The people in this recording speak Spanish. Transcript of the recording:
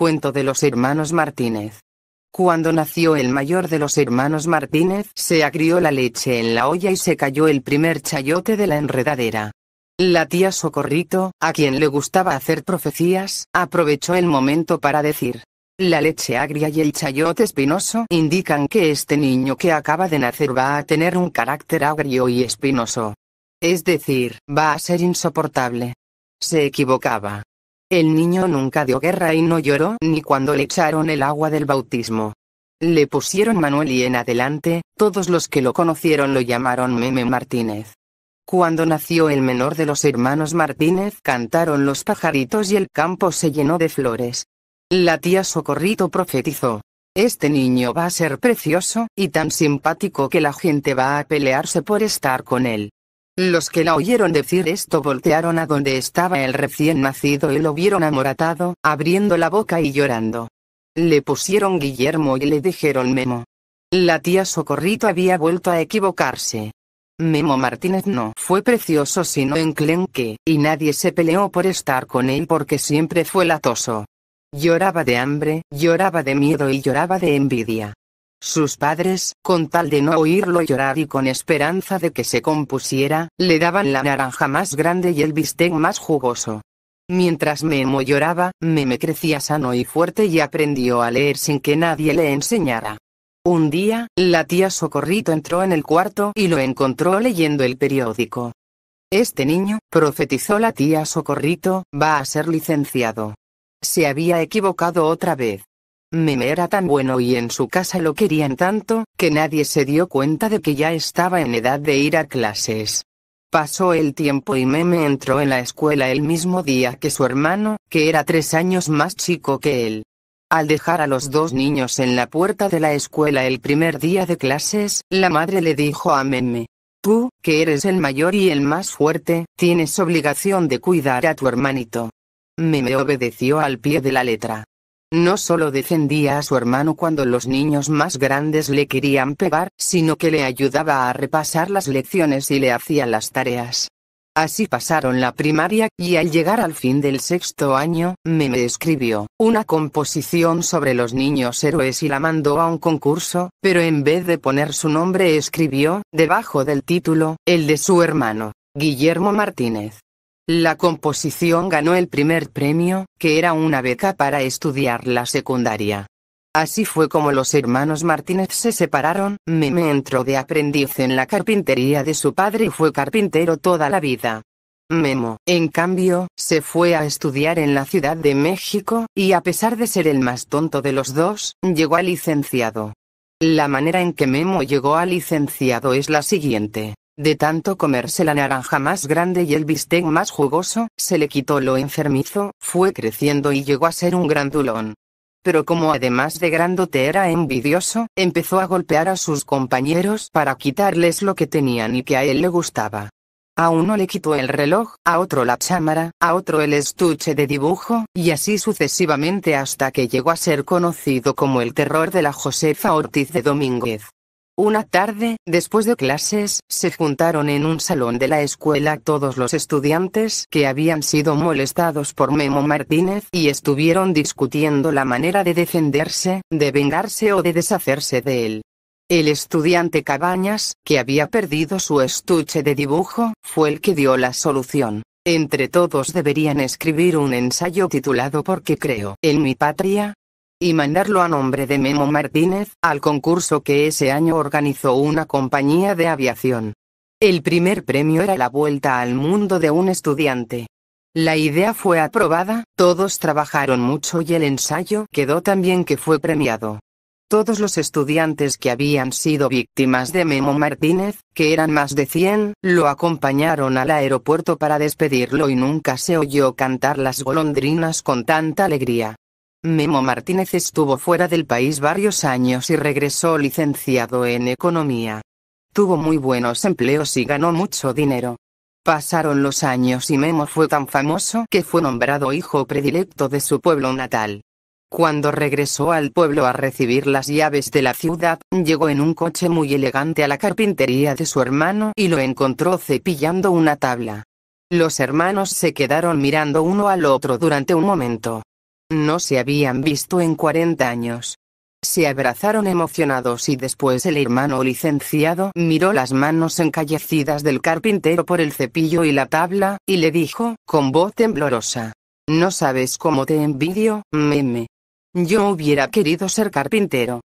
Cuento de los hermanos Martínez. Cuando nació el mayor de los hermanos Martínez, se agrió la leche en la olla y se cayó el primer chayote de la enredadera. La tía Socorrito, a quien le gustaba hacer profecías, aprovechó el momento para decir, la leche agria y el chayote espinoso indican que este niño que acaba de nacer va a tener un carácter agrio y espinoso. Es decir, va a ser insoportable. Se equivocaba. El niño nunca dio guerra y no lloró ni cuando le echaron el agua del bautismo. Le pusieron Manuel y en adelante, todos los que lo conocieron lo llamaron Meme Martínez. Cuando nació el menor de los hermanos Martínez cantaron los pajaritos y el campo se llenó de flores. La tía Socorrito profetizó. Este niño va a ser precioso y tan simpático que la gente va a pelearse por estar con él. Los que la oyeron decir esto voltearon a donde estaba el recién nacido y lo vieron amoratado, abriendo la boca y llorando. Le pusieron Guillermo y le dijeron Memo. La tía Socorrito había vuelto a equivocarse. Memo Martínez no fue precioso sino enclenque, y nadie se peleó por estar con él porque siempre fue latoso. Lloraba de hambre, lloraba de miedo y lloraba de envidia. Sus padres, con tal de no oírlo llorar y con esperanza de que se compusiera, le daban la naranja más grande y el bistec más jugoso. Mientras Memo lloraba, Meme crecía sano y fuerte y aprendió a leer sin que nadie le enseñara. Un día, la tía Socorrito entró en el cuarto y lo encontró leyendo el periódico. Este niño, profetizó la tía Socorrito, va a ser licenciado. Se había equivocado otra vez. Meme era tan bueno y en su casa lo querían tanto, que nadie se dio cuenta de que ya estaba en edad de ir a clases. Pasó el tiempo y Meme entró en la escuela el mismo día que su hermano, que era tres años más chico que él. Al dejar a los dos niños en la puerta de la escuela el primer día de clases, la madre le dijo a Meme, Tú, que eres el mayor y el más fuerte, tienes obligación de cuidar a tu hermanito. Meme obedeció al pie de la letra. No solo defendía a su hermano cuando los niños más grandes le querían pegar, sino que le ayudaba a repasar las lecciones y le hacía las tareas. Así pasaron la primaria, y al llegar al fin del sexto año, Meme escribió una composición sobre los niños héroes y la mandó a un concurso, pero en vez de poner su nombre escribió, debajo del título, el de su hermano, Guillermo Martínez. La composición ganó el primer premio, que era una beca para estudiar la secundaria. Así fue como los hermanos Martínez se separaron, Memo entró de aprendiz en la carpintería de su padre y fue carpintero toda la vida. Memo, en cambio, se fue a estudiar en la Ciudad de México, y a pesar de ser el más tonto de los dos, llegó a licenciado. La manera en que Memo llegó a licenciado es la siguiente. De tanto comerse la naranja más grande y el bistec más jugoso, se le quitó lo enfermizo, fue creciendo y llegó a ser un grandulón. Pero como además de grandote era envidioso, empezó a golpear a sus compañeros para quitarles lo que tenían y que a él le gustaba. A uno le quitó el reloj, a otro la chámara, a otro el estuche de dibujo, y así sucesivamente hasta que llegó a ser conocido como el terror de la Josefa Ortiz de Domínguez. Una tarde, después de clases, se juntaron en un salón de la escuela todos los estudiantes que habían sido molestados por Memo Martínez y estuvieron discutiendo la manera de defenderse, de vengarse o de deshacerse de él. El estudiante Cabañas, que había perdido su estuche de dibujo, fue el que dio la solución. Entre todos deberían escribir un ensayo titulado Porque creo en mi patria, y mandarlo a nombre de Memo Martínez al concurso que ese año organizó una compañía de aviación. El primer premio era la vuelta al mundo de un estudiante. La idea fue aprobada, todos trabajaron mucho y el ensayo quedó tan bien que fue premiado. Todos los estudiantes que habían sido víctimas de Memo Martínez, que eran más de 100, lo acompañaron al aeropuerto para despedirlo y nunca se oyó cantar las golondrinas con tanta alegría. Memo Martínez estuvo fuera del país varios años y regresó licenciado en economía. Tuvo muy buenos empleos y ganó mucho dinero. Pasaron los años y Memo fue tan famoso que fue nombrado hijo predilecto de su pueblo natal. Cuando regresó al pueblo a recibir las llaves de la ciudad, llegó en un coche muy elegante a la carpintería de su hermano y lo encontró cepillando una tabla. Los hermanos se quedaron mirando uno al otro durante un momento. No se habían visto en 40 años. Se abrazaron emocionados y después el hermano licenciado miró las manos encallecidas del carpintero por el cepillo y la tabla, y le dijo, con voz temblorosa. No sabes cómo te envidio, meme. Yo hubiera querido ser carpintero.